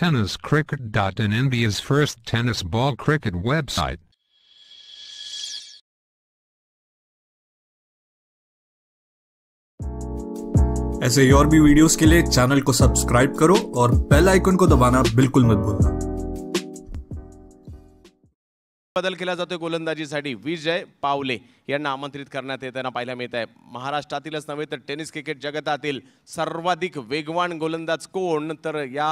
Tennis India's first tennis ball cricket website. ऐसे और भी वीडियोस के लिए चैनल को सब्सक्राइब करो और बेल आइकन को दबाना बिल्कुल मत भूलना बदल केला जातोय गोलंदाजीसाठी विजय पावले यांना आमंत्रित करण्यात येताना पाहायला मिळत आहे महाराष्ट्रातीलच नव्हे तर टेनिस क्रिकेट जगतातील सर्वाधिक वेगवान गोलंदाज कोण तर या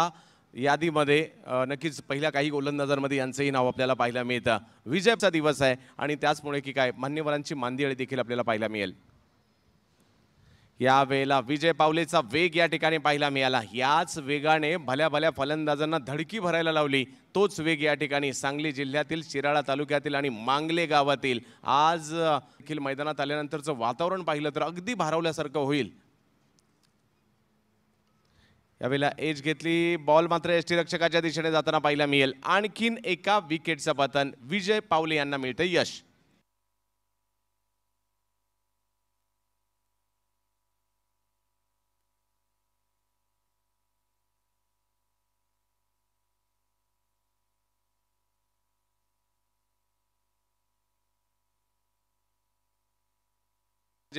यादीमध्ये नक्कीच पहिल्या काही गोलंदाजांमध्ये यांचंही नाव आपल्याला पाहायला मिळतं विजयचा दिवस आहे आणि त्याचमुळे की काय मान्यवरांची मांदियाळी देखील आपल्याला पाहायला मिळेल यावेळेला विजय पावलेचा वेग या ठिकाणी पाहायला मिळाला याच वेगाने भल्या भल्या फलंदाजांना धडकी भरायला लावली तोच वेग या ठिकाणी सांगली जिल्ह्यातील शिराळा तालुक्यातील आणि मांगले गावातील आज देखील मैदानात आल्यानंतरचं वातावरण पाहिलं तर अगदी भारवल्यासारखं होईल यावेळेला एज घेतली बॉल मात्र रक्षकाच्या दिशेने जाताना पाहायला मिळेल आणखीन एका विकेटचं पतन विजय पावले यांना मिळतं यश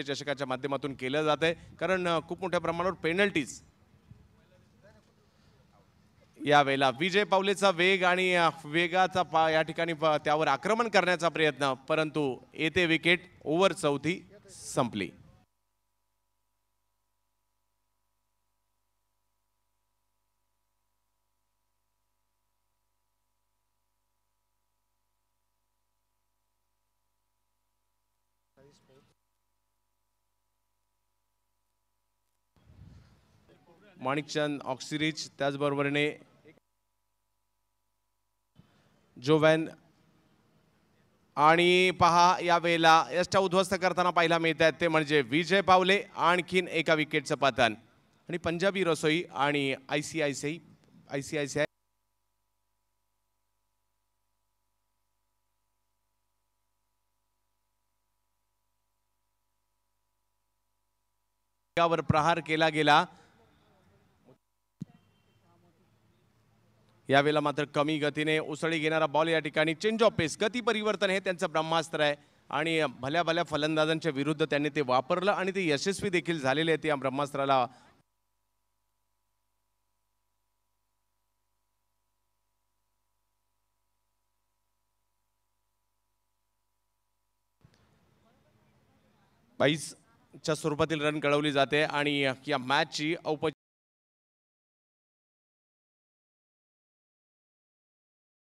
चषकाच्या माध्यमातून केलं जात आहे कारण खूप मोठ्या प्रमाणावर पेनल्टीज यावेळेला विजय पावलेचा वेग आणि वेगाचा पा या ठिकाणी त्यावर आक्रमण करण्याचा प्रयत्न परंतु येते विकेट ओव्हर चौथी संपली माणिकचंद ऑक्सिरीज त्याचबरोबरने जोवेन आणि पहा या वेळेला यष्टा उद्ध्वस्त करताना पाहायला मिळत आहेत ते म्हणजे विजय पावले आणखीन एका विकेटचं पतन आणि पंजाबी रसोई आणि I C I C I C I C I प्रहार केला गेला यावेळेला मात्र कमी गतीने उसळी घेणारा बॉल या ठिकाणी चेंज ऑफ पेस गती परिवर्तन हे त्यांचं ब्रह्मास्त्र आहे आणि भल्या भल्या फलंदाजांच्या विरुद्ध त्यांनी ते वापरलं आणि ते यशस्वी देखील झालेले आहेत या ब्रह्मास्त्राला बाईसच्या स्वरूपातील रन कळवली जाते आणि या मॅचची औप